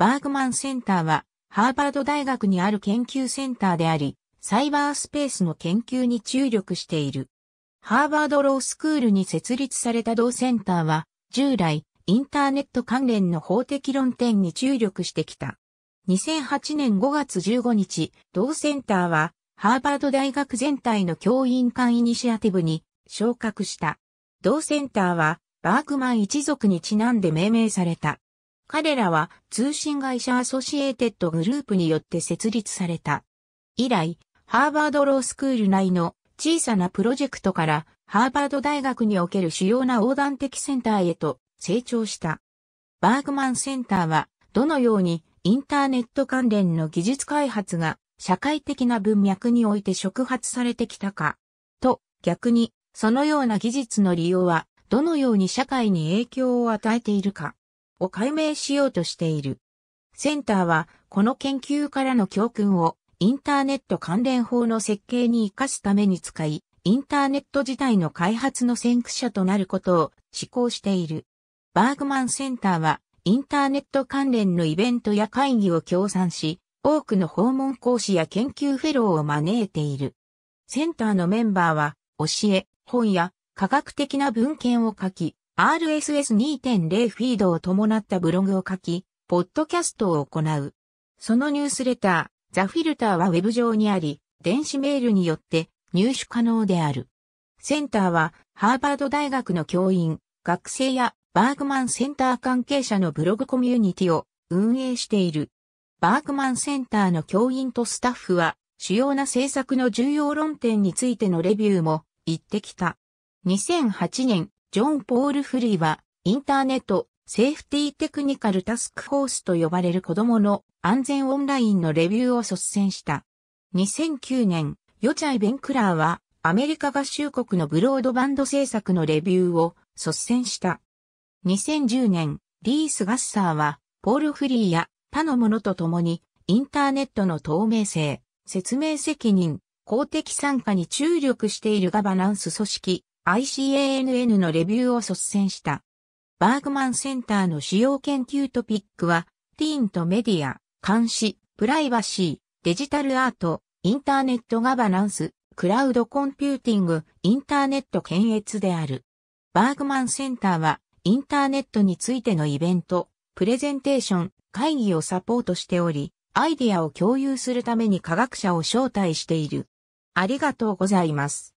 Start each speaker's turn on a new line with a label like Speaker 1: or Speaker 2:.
Speaker 1: バーグマンセンターは、ハーバード大学にある研究センターであり、サイバースペースの研究に注力している。ハーバードロースクールに設立された同センターは、従来、インターネット関連の法的論点に注力してきた。2008年5月15日、同センターは、ハーバード大学全体の教員間イニシアティブに昇格した。同センターは、バークマン一族にちなんで命名された。彼らは通信会社アソシエーテッドグループによって設立された。以来、ハーバードロースクール内の小さなプロジェクトからハーバード大学における主要な横断的センターへと成長した。バーグマンセンターはどのようにインターネット関連の技術開発が社会的な文脈において触発されてきたか、と逆にそのような技術の利用はどのように社会に影響を与えているか、を解明しようとしている。センターは、この研究からの教訓を、インターネット関連法の設計に活かすために使い、インターネット自体の開発の先駆者となることを施行している。バーグマンセンターは、インターネット関連のイベントや会議を協賛し、多くの訪問講師や研究フェローを招いている。センターのメンバーは、教え、本や科学的な文献を書き、RSS2.0 フィードを伴ったブログを書き、ポッドキャストを行う。そのニュースレター、ザ・フィルターはウェブ上にあり、電子メールによって入手可能である。センターは、ハーバード大学の教員、学生やバーグマンセンター関係者のブログコミュニティを運営している。バーグマンセンターの教員とスタッフは、主要な政策の重要論点についてのレビューも行ってきた。2008年ジョン・ポール・フリーは、インターネット、セーフティーテクニカルタスクフォースと呼ばれる子供の安全オンラインのレビューを率先した。2009年、ヨチャイ・ベンクラーは、アメリカ合衆国のブロードバンド政策のレビューを率先した。2010年、リース・ガッサーは、ポール・フリーや他の者と共に、インターネットの透明性、説明責任、公的参加に注力しているガバナンス組織、ICANN のレビューを率先した。バーグマンセンターの主要研究トピックは、ティーンとメディア、監視、プライバシー、デジタルアート、インターネットガバナンス、クラウドコンピューティング、インターネット検閲である。バーグマンセンターは、インターネットについてのイベント、プレゼンテーション、会議をサポートしており、アイディアを共有するために科学者を招待している。ありがとうございます。